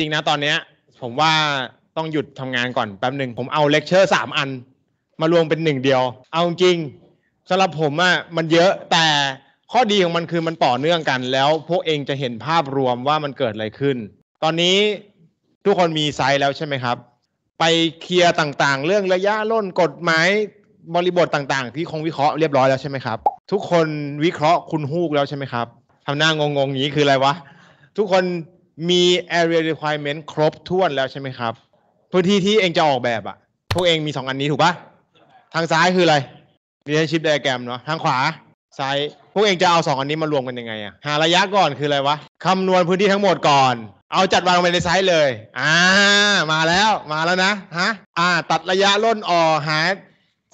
จริงๆนะตอนเนี้ยผมว่าต้องหยุดทำงานก่อนแป๊บหนึ่ง ผมเอาเลคเชอร์สามอันมารวมเป็นหนึ่งเดียว เอาจริงสำหรับผมอะมันเยอะแต่ข้อดีของมันคือมันต่อเนื่องกัน แล้วพวกเองจะเห็นภาพรวมว่ามันเกิดอะไรขึ้น ตอนนี้ทุกคนมีไซส์แล้วใช่ไหมครับ ไปเคลียร์ต่างๆเรื่องระยะล่นกฎหมายบริบทต่างๆที่คงวิเคราะห์เรียบร้อยแล้วใช่ไหมครับทุกคนวิเคราะห์คุณฮูกแล้วใช่ไหมครับทำหน้างงๆอย่างนี้คืออะไรวะทุกคนมี area requirement ครบถ้วนแล้วใช่ไหมครับ พื้นที่ที่เองจะออกแบบอะพวกเองมีสองอันนี้ถูกปะทางซ้ายคืออะไร relationship diagram เนาะทางขวา ซ้าย พวกเองจะเอาสองอันนี้มารวมกันยังไงอะหาระยะก่อนคืออะไรวะ คำนวณพื้นที่ทั้งหมดก่อน เอาจัดวางไปในไซส์เลย อ่า มาแล้วมาแล้วนะ ฮะ อ่า ตัดระยะล่นออหา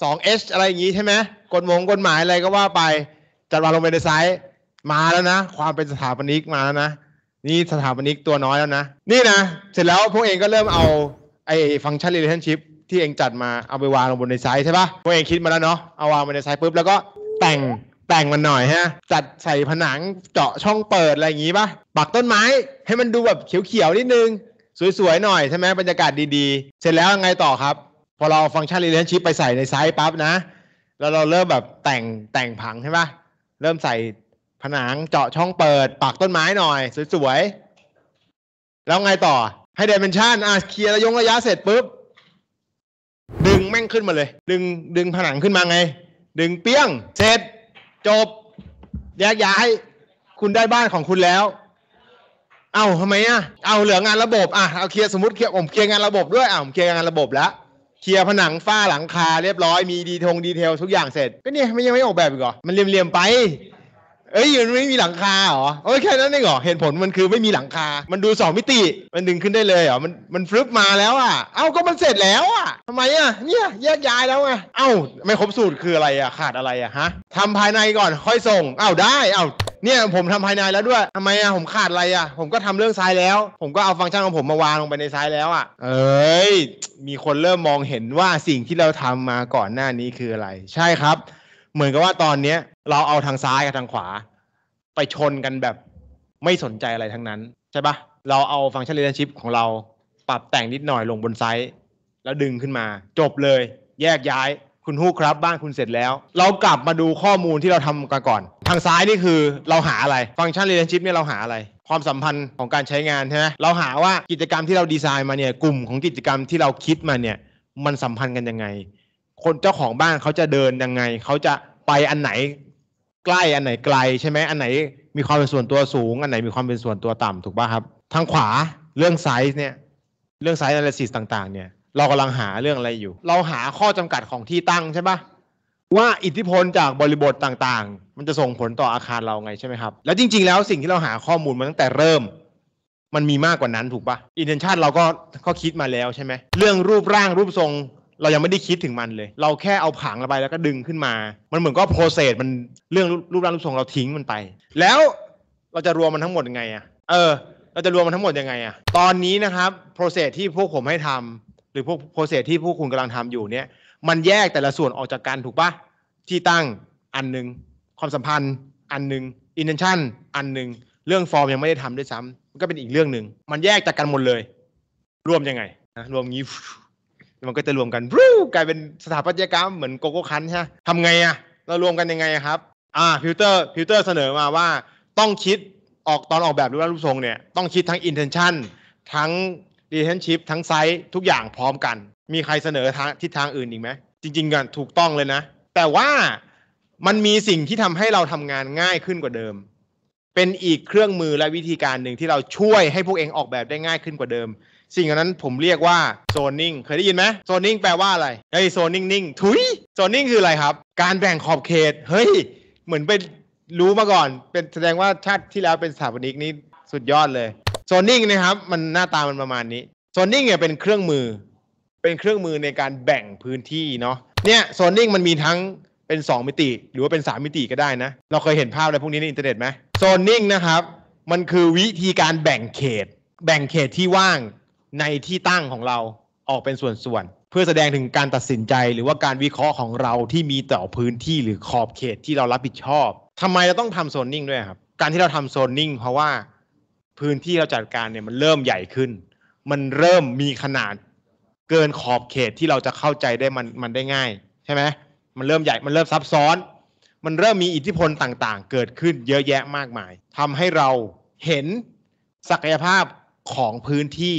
2h อะไรอย่างงี้ใช่ไหมกฎมงกฎหมายอะไรก็ว่าไปจัดวางลงไปในไซส์มาแล้วนะ ความเป็นสถาปนิกมาแล้วนะนี่สถาปนิกตัวน้อยแล้วนะ นี่นะ เสร็จแล้วพวกเองก็เริ่มเอาไอ้ฟังก์ชัน relationship ที่เองจัดมาเอาไปวางลงบนในไซต์ใช่ปะพวกเองคิดมาแล้วเนาะเอาวางบนในไซต์ปุ๊บแล้วก็แต่งแต่งมันหน่อยฮะจัดใส่ผนังเจาะช่องเปิดอะไรอย่างงี้ปะปักต้นไม้ ให้มันดูแบบเขียวๆนิดนึง สวย ๆ หน่อย ใช่ไหมบรรยากาศดี ๆ เสร็จแล้วไงต่อครับ พอเราฟังก์ชันเร l ย t i o ชิพไปใส่ในไซต์ปั๊บนะแล้วเราเริ่มแบบแต่งแต่งผังใช่ปะเริ่มใส่ผนังเจาะช่องเปิดปักต้นไม้หน่อย สวย ๆ แล้วไงต่อให้เดเมนชันอ่ะเคลียร์ระยงระยะเสร็จปุ๊บดึงแม่งขึ้นมาเลย ดึงดึงผนังขึ้นมาไง ดึงเปี้ยง เสร็จจบแยกย้ายคุณได้บ้านของคุณแล้ว เอา้าทำไมอ่ะ เอาเหลืองานระบบอ่ะเอาเคลียร์สมมติเคลียร์ผมเคลียร์งานระบบด้วยอ่ะผมเคลียร์งาน ระบบแล้วเคลียร์ผนังฝ้าหลังคาเรียบร้อยมีดีทงดีเทลทุกอย่างเสร็จก็เนี่ยมันยังไม่ออกแบบอีกเหรอมันเรียมๆไปเอ้ยมันไม่มีหลังคาเหรอโอ้ยแค่นั้นเองเหรอเหตุผลมันคือไม่มีหลังคา มันดูสองมิติมันดึงขึ้นได้เลยเหรอมันมันฟลุปมาแล้วอ่ะเอ้าก็มันเสร็จแล้วอ่ะทำไมอ่ะเนี่ยแยกย้ายแล้วไงเอ้าไม่ครบสูตรคืออะไรอ่ะขาดอะไรอ่ะฮะทำภายในก่อนค่อยส่ง เอ้าได้เอ้าเนี่ยผมทำภายในแล้วด้วยทำไมอ่ะผมขาดอะไรอ่ะ ผมก็ทำเรื่องทรายแล้วผมก็เอาฟังก์ชันของผมมาวางลงไปในทรายแล้วอ่ะเอ้ยมีคนเริ่มมองเห็นว่าสิ่งที่เราทำมาก่อนหน้านี้คืออะไร ใช่ครับเหมือนกับว่าตอนเนี้ยเราเอาทางซ้ายกับทางขวา ไปชนกันแบบไม่สนใจอะไรทั้งนั้น ใช่ปะเราเอาฟังก์ชันเรนชิพของเราปรับแต่งนิดหน่อยลงบนไซต์แล้วดึงขึ้นมาจบเลย แยกย้ายคุณฮู้ครับบ้านคุณเสร็จแล้ว เรากลับมาดูข้อมูลที่เราทำกันก่อน ทางซ้ายนี่คือเราหาอะไรฟังก์ชันเรนชิพเนี่ยเราหาอะไร ความสัมพันธ์ของการใช้งานใช่ไหมเราหาว่ากิจกรรมที่เราดีไซน์มาเนี่ยกลุ่มของกิจกรรมที่เราคิดมาเนี่ยมันสัมพันธ์กันยังไงคนเจ้าของบ้านเขาจะเดินยังไง เขาจะไปอันไหน ใกล้อันไหนไกลใช่ไหมอันไหนมีความเป็นส่วนตัวสูง อันไหนมีความเป็นส่วนตัวต่ำถูกป่ะครับ ทางขวาเรื่องไซส์เนี่ย เรื่องไซส์อะไรสิสต่าง ๆเนี่ย เรากำลังหาเรื่องอะไรอยู่ เราหาข้อจำกัดของที่ตั้งใช่ป่ะว่าอิทธิพลจากบริบทต่างๆ มันจะส่งผลต่ออาคารเราไงใช่ไหมครับ แล้วจริงๆ แล้วสิ่งที่เราหาข้อมูลมาตั้งแต่เริ่ม มันมีมากกว่านั้นถูกปะ่ะอินเทนชันเราก็ก็คิดมาแล้วใช่ไหมเรื่องรูปร่างรูปทรงเรายังไม่ได้คิดถึงมันเลย เราแค่เอาผางระบายแล้วก็ดึงขึ้นมา มันเหมือนก็โปรเซส มันเรื่องรูปร่างรูปทรงเราทิ้งมันไป แล้วเราจะรวมมันทั้งหมดยังไงอะเออ เราจะรวมมันทั้งหมดยังไงอะ ตอนนี้นะครับ โปรเซสที่พวกผมให้ทำ หรือพวกโปรเซสที่พวกคุณกำลังทำอยู่เนี่ย มันแยกแต่ละส่วนออกจากกันถูกปะที่ตั้งอันหนึ่งความสัมพันธ์ อันหนึ่งอินเทนชั่นอันหนึ่งเรื่องฟอร์มยังไม่ได้ทำด้วยซ้ำ มันก็เป็นอีกเรื่องหนึ่ง มันแยกจากกันหมดเลย รวมยังไงนะ รวมงี้มันก็จะรวมกันรูกลายเป็นสถาปัตยกรรมเหมือนโกโก้คันใช่ไหมทำไงอะเรารวมกันยังไงครับอ่าพิวเตอร์พิวเตอร์เสนอมาว่าต้องคิดออกตอนออกแบบรูปร่างรูปทรงเนี่ย ต้องคิดทั้ง intention ทั้ง relationship ทั้งไซส์ทุกอย่างพร้อมกัน มีใครเสนอทางทิศทางอื่นอีกไหมจริง ๆกันถูกต้องเลยนะ แต่ว่ามันมีสิ่งที่ทำให้เราทำงานง่ายขึ้นกว่าเดิม เป็นอีกเครื่องมือและวิธีการหนึ่งที่เราช่วยให้พวกเองออกแบบได้ง่ายขึ้นกว่าเดิมสิ่งนั้นผมเรียกว่าโซนนิ่งเคยได้ยินไหมโซนนิ่งแปลว่าอะไรไอ้โซนนิ่งนิ่งทุยโซนนิ่งคืออะไรครับ การแบ่งขอบเขตเฮ้ยเหมือนเป็นรู้มาก่อนเป็นแสดงว่าชาติที่แล้วเป็นสถาปนิกนี่สุดยอดเลยโซนนิ่งนะครับ มันหน้าตามันประมาณนี้ โซนนิ่งเนี่ยเป็นเครื่องมือเป็นเครื่องมือในการแบ่งพื้นที่เนาะเนี่ยโซนนิ่งมันมีทั้งเป็น 2 มิติ หรือว่าเป็น 3 มิติก็ได้นะเราเคยเห็นภาพอะไรพวกนี้ในอินเทอร์เน็ตไหมโซนนิ่งนะครับมันคือวิธีการแบ่งเขต แบ่งเขตที่ว่างในที่ตั้งของเราออกเป็นส่วนๆ เพื่อแสดงถึงการตัดสินใจหรือว่าการวิเคราะห์ของเราที่มีต่อพื้นที่หรือขอบเขตที่เรารับผิดชอบทำไมเราต้องทำโซนนิ่งด้วยครับการที่เราทำโซนนิ่งเพราะว่าพื้นที่เราจัดการเนี่ยมันเริ่มใหญ่ขึ้น มันเริ่มมีขนาดเกินขอบเขตที่เราจะเข้าใจได้มันมันได้ง่าย ใช่ไหมมันเริ่มใหญ่มันเริ่มซับซ้อน มันเริ่มมีอิทธิพลต่างๆ เกิดขึ้นเยอะแยะมากมาย ทำให้เราเห็นศักยภาพของพื้นที่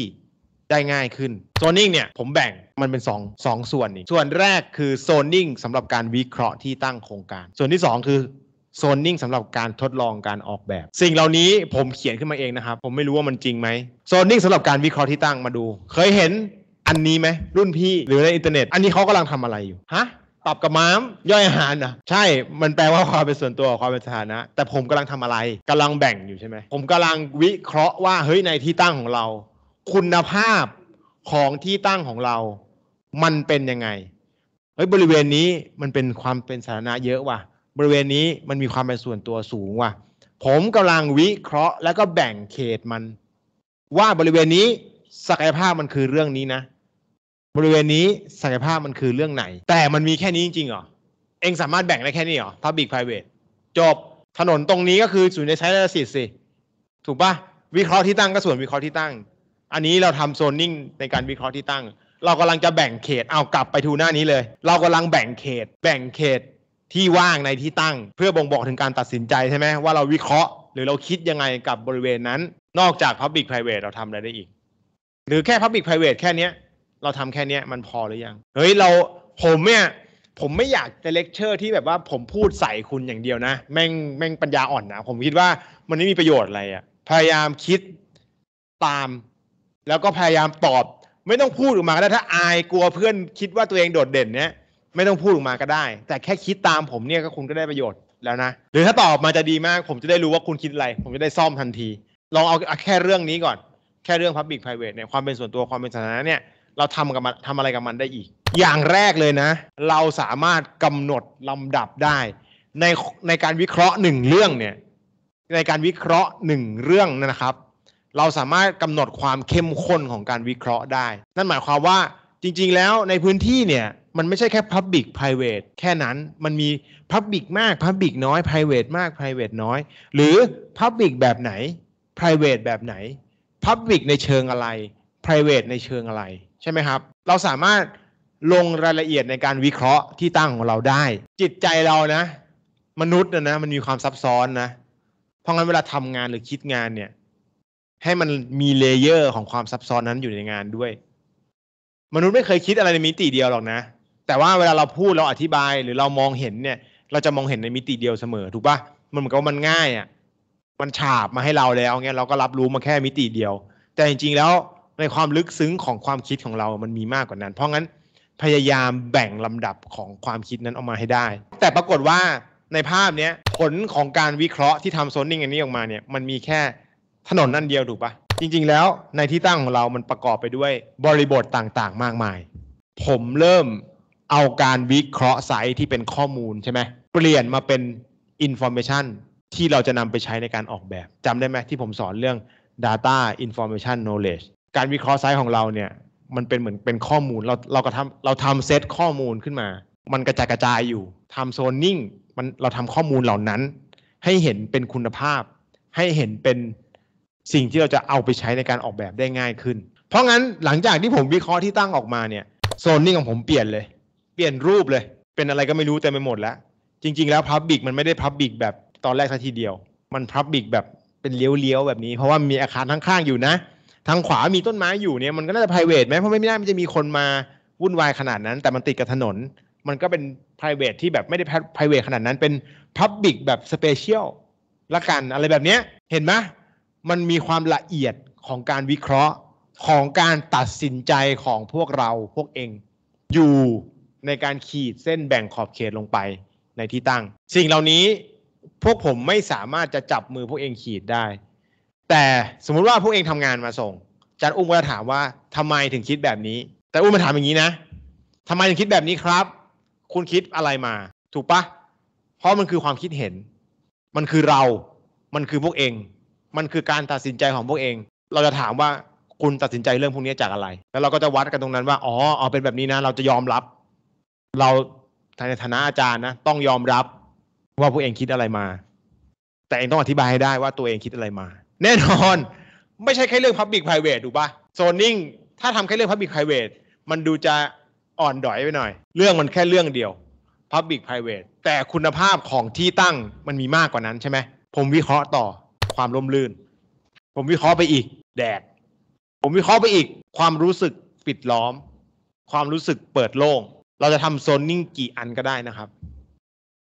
ได้ง่ายขึ้นโซนิ่งเนี่ย ผมแบ่งมันเป็น2อสองส่วนนี่ส่วนแรกคือโซนิ่งสำหรับการวิเคราะห์ที่ตั้งโครงการส่วนที่ 2 คือโซนนิ่งสำหรับการทดลองการออกแบบ สิ่งเหล่านี้ผมเขียนขึ้นมาเองนะครับ ผมไม่รู้ว่ามันจริงไหมโซนนิ่งสำหรับการวิเคราะห์ที่ตั้งมาดู เคยเห็นอันนี้ไหมรุ่นพี่หรือในอินเทอร์เน็ต อันนี้เขากำลังทำอะไรอยู่ฮะตับกระม้ามย่อยอาหารนะใช่มันแปลว่าความเป็นส่วนตัวความเป็นสถานะ แต่ผมกำลังทำอะไร กำลังแบ่งอยู่ใช่ไหมผมกำลังวิเคราะห์ว่าเฮ้ยในที่ตั้งของเราคุณภาพของที่ตั้งของเรา มันเป็นยังไง เฮ้ย บริเวณนี้มันเป็นความเป็นสาธารณะเยอะว่ะ บริเวณนี้มันมีความเป็นส่วนตัวสูงว่ะ ผมกำลังวิเคราะห์ แล้วก็แบ่งเขตมัน ว่าบริเวณนี้ ศักยภาพมันคือเรื่องนี้นะ บริเวณนี้ ศักยภาพมันคือเรื่องไหน แต่มันมีแค่นี้จริงๆเหรอ เองสามารถแบ่งได้แค่นี้เหรอพับบิกไพรเวทจบถนนตรงนี้ก็คือู่นในใช้ได้สิทธิ์สิ ถูกปะวิเคราะห์ที่ตั้งก็ส่วนวิเคราะห์ที่ตั้งอันนี้เราทำโซนนิ่งในการวิเคราะห์ที่ตั้งเรากำลังจะแบ่งเขตเอากลับไปทูหน้านี้เลย เรากำลังแบ่งเขต แบ่งเขตที่ว่างในที่ตั้ง เพื่อบ่งบอกถึงการตัดสินใจใช่ไหมว่าเราวิเคราะห์หรือเราคิดยังไงกับบริเวณนั้น นอกจาก Public Private เราทำอะไรได้อีก หรือแค่ Public Private แค่นี้เราทำแค่นี้มันพอหรือยัง เฮ้ยเราผมเนี่ยผมไม่อยากจะเลคเชอร์ที่แบบว่าผมพูดใส่คุณอย่างเดียวนะแม่งแม่งปัญญาอ่อนนะผมคิดว่ามันไม่มีประโยชน์อะไรอะพยายามคิดตามแล้วก็พยายามตอบไม่ต้องพูดออกมาก็ได้ ถ้าอายกลัวเพื่อนคิดว่าตัวเองโดดเด่นเนี้ยไม่ต้องพูดออกมาก็ได้ แต่แค่คิดตามผมเนี่ยก็คุณก็ได้ประโยชน์แล้วนะ หรือถ้าตอบมาจะดีมาก ผมจะได้รู้ว่าคุณคิดอะไร ผมจะได้ซ่อมทันทีลองเอาแค่เรื่องนี้ก่อนแค่เรื่อง Public Private เนี่ยความเป็นส่วนตัวความเป็นสาธารณะเนี่ยเราทำกับมันทำอะไรกับมันได้อีก อย่างแรกเลยนะ เราสามารถกำหนดลำดับได้ในในการวิเคราะห์หนึ่งเรื่องเนี่ย ในการวิเคราะห์หนึ่งเรื่องนะครับเราสามารถกำหนดความเข้มข้นของการวิเคราะห์ได้ นั่นหมายความว่าจริงๆ แล้วในพื้นที่เนี่ย มันไม่ใช่แค่ Public Private แค่นั้นมันมี Public มาก Public น้อย Private มาก Private น้อย หรือ Public แบบไหน Private แบบไหน Public ในเชิงอะไร Private ในเชิงอะไรใช่ไหมครับ เราสามารถลงรายละเอียดในการวิเคราะห์ที่ตั้งของเราได้ จิตใจเรานะ มนุษย์นะนะมันมีความซับซ้อนนะเพราะงั้นเวลาทำงานหรือคิดงานเนี่ยให้มันมีเลเยอร์ของความซับซ้อนนั้นอยู่ในงานด้วย มนุษย์ไม่เคยคิดอะไรในมิติเดียว หรอก นะ แต่ว่าเวลาเราพูดเราอธิบายหรือเรามองเห็นเนี่ย เราจะมองเห็นในมิติเดียวเสมอ ถูกปะมันเหมือนกับมันง่ายอะ่ะมันฉาบมาให้เราแล้วเงี้ยเราก็รับรู้มาแค่มิติเดียว แต่จริง ๆแล้วในความลึกซึ้งของความคิดของเรามันมีมากกว่านั้น เพราะงั้นพยายามแบ่งลำดับของความคิดนั้นออกมาให้ได้ แต่ปรากฏว่าในภาพเนี้ยผลของการวิเคราะห์ที่ทำโซนนิ่งอันนี้ออกมาเนี่ย มันมีแค่ถนนนั่นเดียวถูกปะจริงๆ แล้วในที่ตั้งของเรามันประกอบไปด้วยบริบทต่างๆ มากมาย ผมเริ่มเอาการวิเคราะห์ไซต์ที่เป็นข้อมูลใช่ไหม เปลี่ยนมาเป็นอินโฟเมชันที่เราจะนำไปใช้ในการออกแบบจำได้ไหมที่ผมสอนเรื่อง Data Information Knowledge การวิเคราะห์ไซต์ของเราเนี่ยมันเป็นเหมือนเป็นข้อมูลเราเราก็ทำเราทำเซตข้อมูลขึ้นมา มันกระจายกระจายอยู่ทำโซนนิ่งมันเราทำข้อมูลเหล่านั้น ให้เห็นเป็นคุณภาพ ให้เห็นเป็นสิ่งที่เราจะเอาไปใช้ในการออกแบบได้ง่ายขึ้น เพราะงั้นหลังจากที่ผมวิเคราะห์ที่ตั้งออกมาเนี่ยโซนนิ่งของผมเปลี่ยนเลย เปลี่ยนรูปเลยเป็นอะไรก็ไม่รู้เต็มไปหมดแล้ว จริง ๆแล้วพับบิกมันไม่ได้พับบิกแบบตอนแรกทันทีเดียว มันพับบิกแบบเป็นเลี้ยว ๆ แบบนี้เพราะว่ามีอาคารข้างๆอยู่นะ ทางขวามีต้นไม้อยู่เนี่ยมันก็น่าจะ p r i v a t ไหมเพราะไม่น่ามันจะมีคนมาวุ่นวายขนาดนั้น แต่มันติดกับถนน มันก็เป็น p r i v a t ที่แบบไม่ได้ p r i v a t ขนาดนั้นเป็น Public แบบ Special ละกันอะไรแบบเนี้ยเห็นไหมมันมีความละเอียดของการวิเคราะห์ของการตัดสินใจของพวกเราพวกเอง อยู่ในการขีดเส้นแบ่งขอบเขตลงไปในที่ตั้ง สิ่งเหล่านี้พวกผมไม่สามารถจะจับมือพวกเองขีดได้ แต่สมมุติว่าพวกเองทำงานมาส่งจัดอุ้มก็จะถามว่าทำไมถึงคิดแบบนี้ แต่อุ้มมาถามอย่างนี้นะ ทำไมถึงคิดแบบนี้ครับ คุณคิดอะไรมาถูกปะเพราะมันคือความคิดเห็น มันคือเรา มันคือพวกเองมันคือการตัดสินใจของพวกเอง เราจะถามว่าคุณตัดสินใจเรื่องพวกนี้จากอะไร แล้วเราก็จะวัดกันตรงนั้นว่า อ๋อเอาเป็นแบบนี้นะ เราจะยอมรับ เราในฐานะอาจารย์นะ ต้องยอมรับว่าพวกเองคิดอะไรมา แต่เองต้องอธิบายให้ได้ว่าตัวเองคิดอะไรมา แน่นอน ไม่ใช่แค่เรื่อง Public Private ูปะโซนิ่งถ้าทำแค่เรื่อง Public Private มันดูจะอ่อนดอยไปหน่อย เรื่องมันแค่เรื่องเดียว Public Private แต่คุณภาพของที่ตั้งมันมีมากกว่านั้นใช่ไหมผมวิเคราะห์ต่อความร่มรื่นผมวิเคราะห์ไปอีกแดด ผมวิเคราะห์ไปอีกความรู้สึกปิดล้อม ความรู้สึกเปิดโล่งเราจะทำโซนนิ่งกี่อันก็ได้นะครับ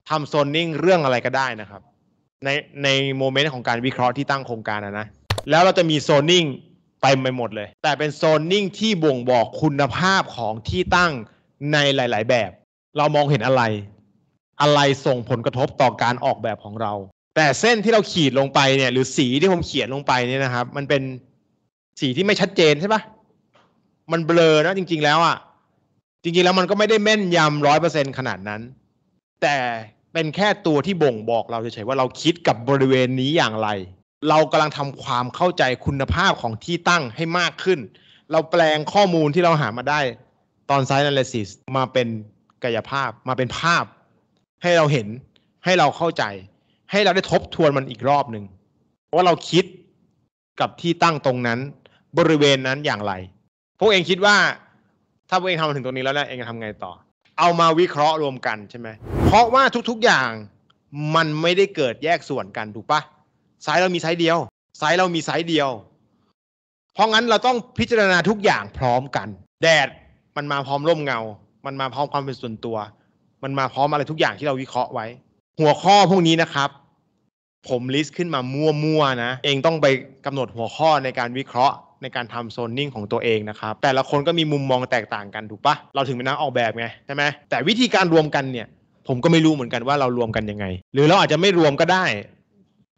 ทำโซนนิ่งเรื่องอะไรก็ได้นะครับในในโมเมนต์ของการวิเคราะห์ที่ตั้งโครงการนะนะแล้วเราจะมีโซนนิ่งไปไมไปหมดเลย แต่เป็นโซนนิ่งที่บ่งบอกคุณภาพของที่ตั้งในหลายๆ แบบ เรามองเห็นอะไร อะไรส่งผลกระทบต่อการออกแบบของเราแต่เส้นที่เราขีดลงไปเนี่ยหรือสีที่ผมเขียนลงไปเนี่ยนะครับ มันเป็นสีที่ไม่ชัดเจนใช่ปะมันเบลอนะจริงๆแล้วอะ่ะจริงๆแล้วมันก็ไม่ได้แม่นยำร้อยเปอร์เซ็นขนาดนั้น แต่เป็นแค่ตัวที่บ่งบอกเราเฉยๆว่าเราคิดกับบริเวณนี้อย่างไร เรากำลังทำความเข้าใจคุณภาพของที่ตั้งให้มากขึ้น เราแปลงข้อมูลที่เราหามาได้ตอนไซน์นันเลสซิสมาเป็นกายภาพ มาเป็นภาพ ให้เราเห็นให้เราเข้าใจให้เราได้ทบทวนมันอีกรอบหนึ่งว่าเราคิดกับที่ตั้งตรงนั้น บริเวณนั้นอย่างไร พวกเองคิดว่า ถ้าพวกเองทำมาถึงตรงนี้แล้วเนี่ยเองจะทำไงต่อ เอามาวิเคราะห์รวมกันใช่ไหมเพราะว่าทุกๆอย่างมันไม่ได้เกิดแยกส่วนกันถูกปะสายเรามีสายเดียวสายเรามีสายเดียว เพราะงั้นเราต้องพิจารณาทุกอย่างพร้อมกัน แดดมันมาพร้อมร่มเงา มันมาพร้อมความเป็นส่วนตัว มันมาพร้อมอะไรทุกอย่างที่เราวิเคราะห์ไว้หัวข้อพวกนี้นะครับผมลิสต์ขึ้นมามั่วๆนะเองต้องไปกำหนดหัวข้อในการวิเคราะห์ในการทำโซนนิ่งของตัวเองนะครับ แต่ละคนก็มีมุมมองแตกต่างกันถูกปะเราถึงเป็นนักออกแบบไงใช่ไหมแต่วิธีการรวมกันเนี่ย ผมก็ไม่รู้เหมือนกันว่าเรารวมกันยังไง หรือเราอาจจะไม่รวมก็ได้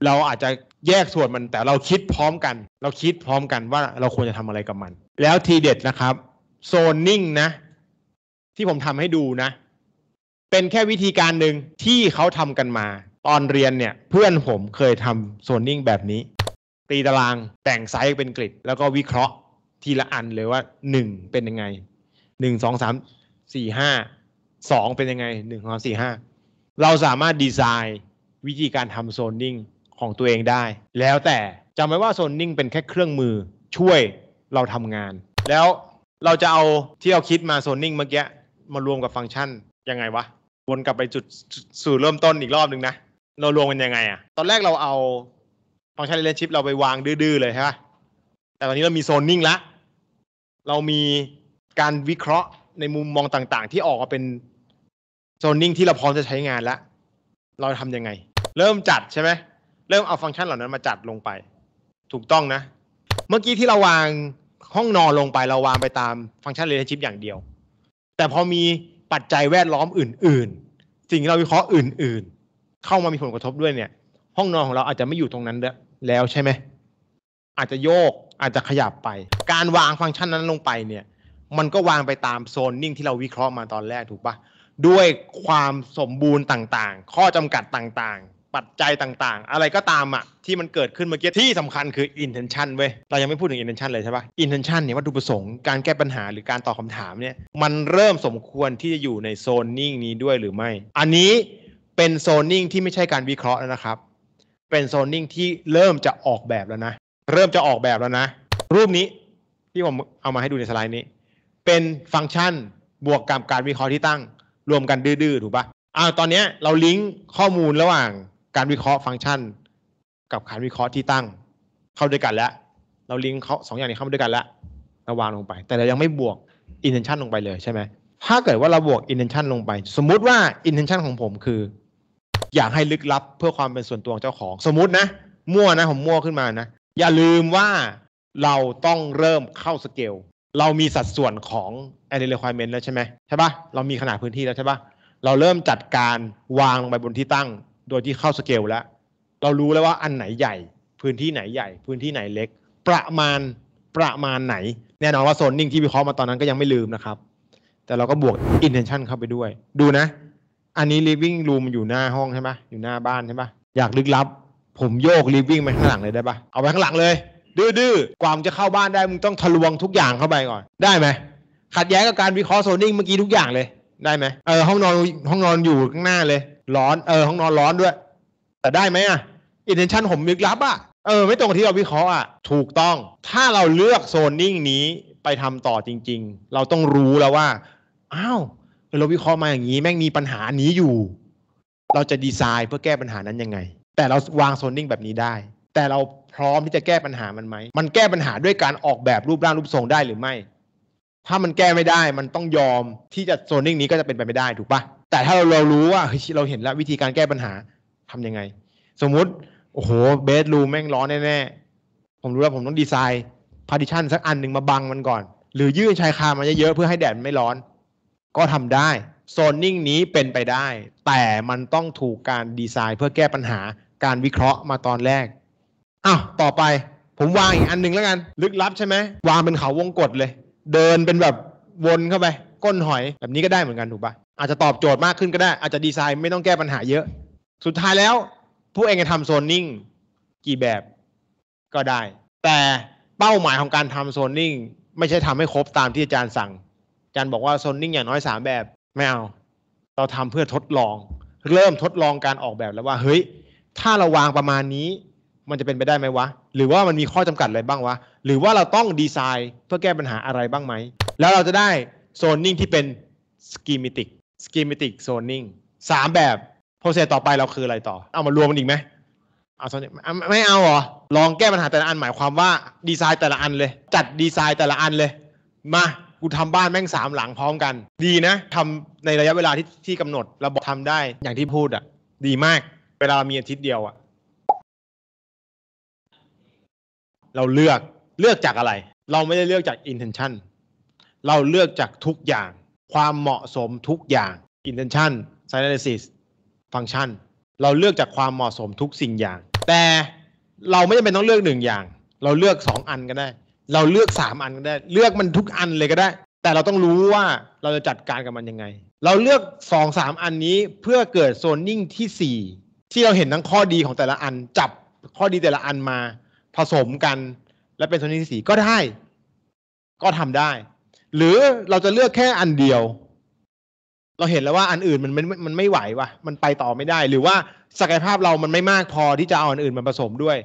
เราอาจจะแยกส่วนมันแต่เราคิดพร้อมกัน เราคิดพร้อมกันว่าเราควรจะทำอะไรกับมันแล้วทีเด็ดนะครับโซนนิ่งนะ ที่ผมทำให้ดูนะเป็นแค่วิธีการหนึ่งที่เขาทำกันมา ตอนเรียนเนี่ยเพื่อนผมเคยทำโซนนิ่งแบบนี้ ตีตารางแต่งไซส์เป็นกริดแล้วก็วิเคราะห์ทีละอัน เลยว่าหนึ่งเป็นยังไงหนึ่งสองสามสี่ห้าสองเป็นยังไงหนึ่งสองสี่ห้าเราสามารถดีไซน์ วิธีการทำโซนนิ่งของตัวเองได้ แล้วแต่จำไว้ว่าโซนนิ่งเป็นแค่เครื่องมือช่วยเราทำงาน แล้วเราจะเอาที่เราคิดมาโซนนิ่งเมื่อกี้มารวมกับฟังก์ชันยังไงวะวนกลับไปจุดสู่เริ่มต้นอีกรอบหนึ่งนะ เราลวงมันยังไงอะตอนแรกเราเอาฟังก์ชันเรียนชิพเราไปวางดื้อ ๆเลยใช่ปะแต่ตอนนี้เรามีโซนนิ่งละเรามีการวิเคราะห์ในมุมมองต่างๆ ที่ออกมาเป็นโซนนิ่งที่เราพร้อมจะใช้งานละเราทำยังไง เริ่มจัดใช่ไหม เริ่มเอาฟังก์ชันเหล่านั้นมาจัดลงไป ถูกต้องนะ เมื่อกี้ที่เราวางห้องนอนลงไปเราวางไปตามฟังก์ชันเรนชิพอย่างเดียว แต่พอมีปัจจัยแวดล้อมอื่น ๆ สิ่งที่เราวิเคราะห์อื่น ๆ เข้ามามีผลกระทบด้วยเนี่ย ห้องนอนของเราอาจจะไม่อยู่ตรงนั้นแล้วใช่ไหม อาจจะโยกอาจจะขยับไป การวางฟังก์ชันนั้นลงไปเนี่ย มันก็วางไปตามโซนนิ่งที่เราวิเคราะห์มาตอนแรกถูกปะด้วยความสมบูรณ์ต่างๆ ข้อจำกัดต่าง ๆปัจจัยต่างๆ อะไรก็ตามอ่ะ ที่มันเกิดขึ้นเมื่อกี้ที่สำคัญคือ intention เว้ยเรายังไม่พูดถึง intention เลยใช่ปะ intention เนี่ยวัตถุประสงค์ การแก้ปัญหาหรือการตอบคาถามเนี่ยมันเริ่มสมควรที่จะอยู่ในโซนนิ่งนี้ด้วยหรือไม่ อันนี้เป็นโซนนิ่งที่ไม่ใช่การวิเคราะห์แล้วนะครับ เป็นโซนนิ่งที่เริ่มจะออกแบบแล้วนะ เริ่มจะออกแบบแล้วนะ รูปนี้ที่ผมเอามาให้ดูในสไลด์นี้ เป็นฟังก์ชันบวกกับการวิเคราะห์ที่ตั้ง รวมกันดื้อๆ ถูกปะอ่าตอนนี้เราลิงก์ข้อมูลระหว่างการวิเคราะห์ฟังก์ชัน กับการวิเคราะห์ที่ตั้ง เข้าด้วยกันแล้ว เราลิงก์เขาสองอย่างนี้เข้าด้วยกันแล้วเราวางลงไป แต่เรายังไม่บวก intention ลงไปเลยใช่ไหมถ้าเกิดว่าเราบวก intention ลงไป สมมุติว่า intention ของผมคือ อยากให้ลึกลับเพื่อความเป็นส่วนตัวของเจ้าของ สมมตินะมั่วนะผมมั่วขึ้นมานะ อย่าลืมว่าเราต้องเริ่มเข้าสเกล เรามีสัดส่วนของ a n e a requirement แล้วใช่ไหมใช่ปะเรามีขนาดพื้นที่แล้วใช่ปะเราเริ่มจัดการวางลงไปบนที่ตั้งโดยที่เข้าสเกลแล้ว เรารู้แล้วว่าอันไหนใหญ่ พื้นที่ไหนใหญ่ พื้นที่ไหนเล็ก ประมาณประมาณไหน แน่นอนว่าโซนนิ่งที่วิเคราะห์มาตอนนั้นก็ยังไม่ลืมนะครับแต่เราก็บวก intention เข้าไปด้วย ดูนะ อันนี้ living room อยู่หน้าห้องใช่ไหมอยู่หน้าบ้านใช่ไหมอยากลึกลับ ผมโยก living ไปข้างหลังเลยได้ปะเอาไปข้างหลังเลยดื้อๆกว่ามจะเข้าบ้านได้มึงต้องทะลวงทุกอย่างเข้าไปก่อน ได้ไหมขัดแย้งกับการวิเคราะห์โซนนิ่งเมื่อกี้ทุกอย่างเลยได้ไหมเออห้องนอนห้องนอนอยู่ข้างหน้าเลยร้อน เออ ห้องนอนร้อนด้วย แต่ได้ไหมอ่ะอินเทนชันผมมึกลับอ่ะเออ ไม่ตรงกับที่เราวิเคราะห์อ่ะถูกต้อง ถ้าเราเลือกโซนนิ่งนี้ไปทำต่อจริง ๆ เราต้องรู้แล้วว่า อ้าวเราวิเคราะห์มาอย่างนี้ แม่งมีปัญหานี้อยู่ เราจะดีไซน์เพื่อแก้ปัญหานั้นยังไง แต่เราวางโซนนิ่งแบบนี้ได้ แต่เราพร้อมที่จะแก้ปัญหามันไหม มันแก้ปัญหาด้วยการออกแบบรูปร่างรูปทรงได้หรือไม่ ถ้ามันแก้ไม่ได้มันต้องยอมที่จะโซนนิ่งนี้ก็จะเป็นไปไม่ได้ถูกปะแต่ถ้าเราเรารู้ว่าเราเห็นแล้ววิธีการแก้ปัญหาทํำยังไง สมมุติโอ้โหเบสรูมแม่งร้อนแน่ๆ ผมรู้แล้วผมต้องดีไซน์พาร์ติชันสักอันหนึ่งมาบังมันก่อน หรือยื่นชายคามาเยอะๆเพื่อให้แดดมันไม่ร้อน ก็ทำได้ โซนนิ่งนี้เป็นไปได้ แต่มันต้องถูกการดีไซน์เพื่อแก้ปัญหาการวิเคราะห์มาตอนแรกอ้าวต่อไปผมวางอีกอันหนึ่งแล้วกันลึกลับใช่ไหมวางเป็นเขาวงกฏเลย เดินเป็นแบบวนเข้าไปก้นหอยแบบนี้ก็ได้เหมือนกันถูกปะอาจจะตอบโจทย์มากขึ้นก็ได้อาจจะดีไซน์ไม่ต้องแก้ปัญหาเยอะ สุดท้ายแล้วผู้เองจะทำโซนนิ่งกี่แบบก็ได้ แต่เป้าหมายของการทำโซนนิ่งไม่ใช่ทำให้ครบตามที่อาจารย์สั่งอาจารย์บอกว่าโซนนิ่งอย่างน้อยสามแบบไม่เอาเราทำเพื่อทดลอง เริ่มทดลองการออกแบบแล้วว่า เฮ้ย ถ้าเราวางประมาณนี้มันจะเป็นไปได้ไหมวะหรือว่ามันมีข้อจำกัดอะไรบ้างวะหรือว่าเราต้องดีไซน์เพื่อแก้ปัญหาอะไรบ้างไหมแล้วเราจะได้โซนนิ่งที่เป็นสกีมิติกสกิมิติกโซนิ่งสามแบบโปรเซสต่อไปเราคืออะไรต่อ เอามารวมกันอีกไหมเอาส่งไม่เอาเหรอ ลองแก้ปัญหาแต่ละอันหมายความว่า ดีไซน์แต่ละอันเลย จัดดีไซน์แต่ละอันเลย มา กูทำบ้านแม่งสามหลังพร้อมกัน ดีนะ ทำในระยะเวลาที่ที่กำหนด เราบอกทำได้อย่างที่พูดอ่ะ ดีมาก เวลาเรามีอาทิตย์เดียวอ่ะ เราเลือกเลือกจากอะไร เราไม่ได้เลือกจาก intention เราเลือกจากทุกอย่างความเหมาะสมทุกอย่าง intention s y analysis function เราเลือกจากความเหมาะสมทุกสิ่งอย่าง แต่เราไม่จำเป็นต้องเลือกหนึ่งอย่าง เราเลือกสองอันก็ได้ เราเลือกสามอันก็ได้ เลือกมันทุกอันเลยก็ได้ แต่เราต้องรู้ว่าเราจะจัดการกับมันยังไง เราเลือกสองสามอันนี้เพื่อเกิดโซนนิ่งที่สี่ที่เราเห็นทั้งข้อดีของแต่ละอัน จับข้อดีแต่ละอันมา ผสมกันและเป็นโซนนิ่งที่สี่ก็ได้ ก็ทำได้หรือเราจะเลือกแค่อันเดียว เราเห็นแล้วว่าอันอื่นมันมันมันไม่ไหววะมันไปต่อไม่ได้ หรือว่าศักยภาพเรามันไม่มากพอที่จะเอาอันอื่นมาผสมด้วย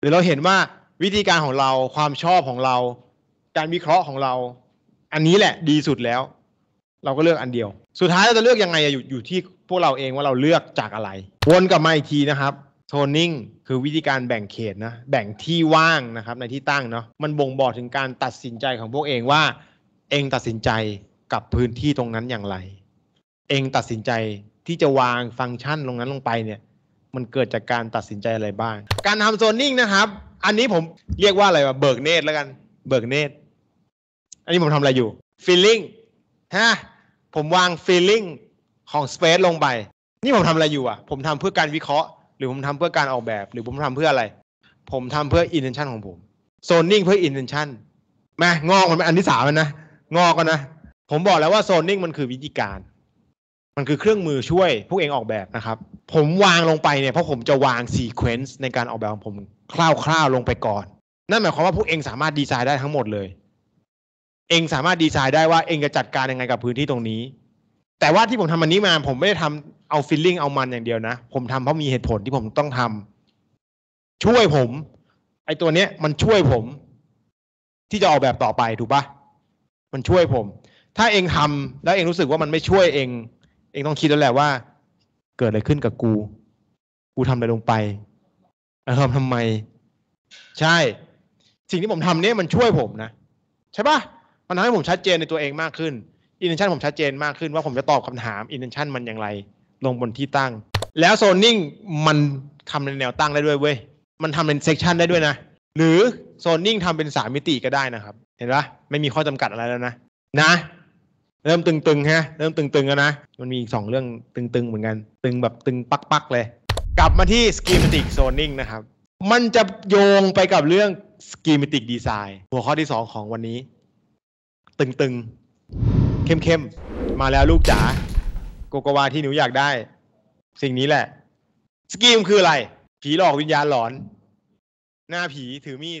หรือเราเห็นว่าวิธีการของเราความชอบของเราการวิเคราะห์ของเราอันนี้แหละดีสุดแล้ว เราก็เลือกอันเดียว สุดท้ายเราจะเลือกยังไงอยู่อยู่ที่พวกเราเองว่าเราเลือกจากอะไรวนกลับมาอีกทีนะครับโทนนิ่งคือวิธีการแบ่งเขตนะแบ่งที่ว่างนะครับในที่ตั้งเนาะมันบ่งบอกถึงการตัดสินใจของพวกเองว่า เองตัดสินใจกับพื้นที่ตรงนั้นอย่างไร เองตัดสินใจที่จะวางฟังก์ชันตรงนั้นลงไปเนี่ยมันเกิดจากการตัดสินใจอะไรบ้าง การทำโซนนิ่งนะครับอันนี้ผมเรียกว่าอะไรวะเบิกเนตแล้วกันเบิกเนตอันนี้ผมทำอะไรอยู่ฟีลลิ่งฮะผมวางฟีลลิ่งของสเปซลงไป นี่ผมทำอะไรอยู่อ่ะผมทำเพื่อการวิเคราะห์หรือผมทำเพื่อการออกแบบหรือผมทำเพื่ออะไร ผมทำเพื่ออินเทนชันของผมโซนนิ่งเพื่อินเทนชันแมางอกมันเป็นอันที่สามนะงอกกันนะผมบอกแล้วว่าโซนนิ่งมันคือวิธีการ มันคือเครื่องมือช่วยพวกเองออกแบบนะครับ ผมวางลงไปเนี่ยเพราะผมจะวางซีเควนซ์ในการออกแบบของผม คร่าวๆลงไปก่อน นั่นหมายความว่าพวกเองสามารถดีไซน์ได้ทั้งหมดเลย เองสามารถดีไซน์ได้ว่าเองจะจัดการยังไงกับพื้นที่ตรงนี้แต่ว่าที่ผมทำอันนี้มาผมไม่ได้ทำเอาฟิลลิ่ง เอามันอย่างเดียวนะผมทำเพราะมีเหตุผลที่ผมต้องทำ ช่วยผม ไอตัวเนี้ยมันช่วยผมที่จะออกแบบต่อไปถูกปะมันช่วยผม ถ้าเองทำแล้วเองรู้สึกว่ามันไม่ช่วยเองเองต้องคิดแล้วแหละว่า เกิดอะไรขึ้นกับกูกูทำอะไรลงไปทำทำไม ใช่ สิ่งที่ผมทำเนี้ยมันช่วยผมนะใช่ปะมันทำให้ผมชัดเจนในตัวเองมากขึ้นอินเทนชันผมชัดเจนมากขึ้นว่าผมจะตอบคำถามอินเทนชันมันอย่างไร ลงบนที่ตั้ง แล้วโซนนิ่งมันทำในแนวตั้งได้ด้วยเว้ย มันทำเป็นเซกชันได้ด้วยนะ หรือโซนนิ่งทำเป็นสามมิติก็ได้นะครับ เห็นปะไม่มีข้อจำกัดอะไรแล้วนะ นะ เริ่มตึง ๆ ฮะ เริ่มตึงๆแล้วนะ มันมีสองเรื่องตึง ๆ เหมือนกันตึงแบบตึงปักๆเลยกลับมาที่สกีมติกโซนนิ่งนะครับมันจะโยงไปกับเรื่องสกีมติกดีไซน์หัวข้อที่สองของวันนี้ ตึงๆเข้มๆ มาแล้วลูกจ๋าโกโกวาที่หนูอยากได้สิ่งนี้แหละ สกีมคืออะไรผีหลอกวิญญาณหลอนหน้าผีถือมีด